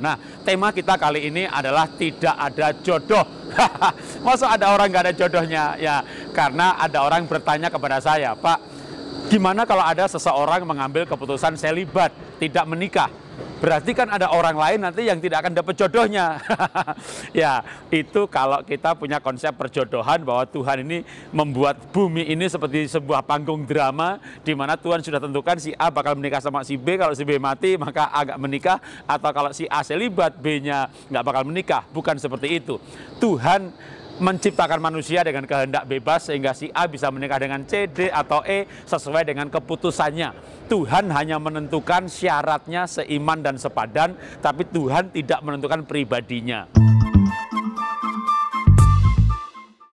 Nah, tema kita kali ini adalah tidak ada jodoh. Masa ada orang nggak ada jodohnya? Ya, karena ada orang bertanya kepada saya, Pak, gimana kalau ada seseorang mengambil keputusan selibat, tidak menikah? berarti kan ada orang lain nanti yang tidak akan dapat jodohnya. ya, itu kalau kita punya konsep perjodohan bahwa Tuhan ini membuat bumi ini seperti sebuah panggung drama di mana Tuhan sudah tentukan si A bakal menikah sama si B, kalau si B mati maka A gak menikah atau kalau si A selibat B-nya nggak bakal menikah, bukan seperti itu. Tuhan menciptakan manusia dengan kehendak bebas sehingga si A bisa menikah dengan C, D, atau E sesuai dengan keputusannya. Tuhan hanya menentukan syaratnya seiman dan sepadan, tapi Tuhan tidak menentukan pribadinya.